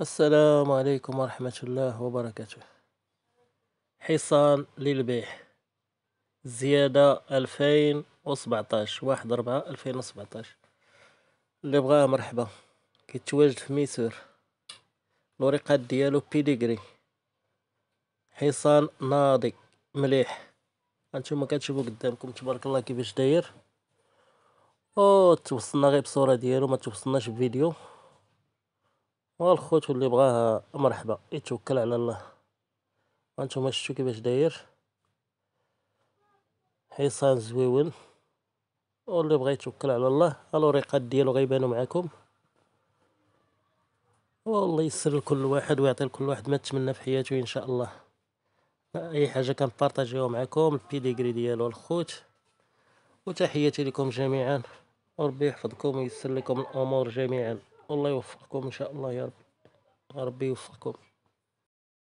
السلام عليكم ورحمة الله وبركاته حصان للبيع زيادة ألفين وسبعتاش واحد ربعة ألفين وسبعتاش اللي بغاه مرحبا كيتواجد في ميسور الورقات ديالو بيديغري حصان ناضي مليح هانتوما كتشوفو قدامكم تبارك الله كيفاش داير او توصلنا غير بصورة ديالو ما توصلناش بفيديو والخوت اللي بغاها مرحبا يتوكل على الله هانتوما شفتو كيفاش داير حصان زويون واللي بغا يتوكل على الله الوريقات ديالو غيبانو معاكم والله يسر لكل واحد ويعطي لكل واحد ما تمنى في حياته ان شاء الله اي حاجه كنبارطاجيوها معاكم البيديغري ديالو الخوت وتحياتي لكم جميعا وربي يحفظكم ويسر لكم الامور جميعا الله يوفقكم ان شاء الله يا رب ربي يوفقكم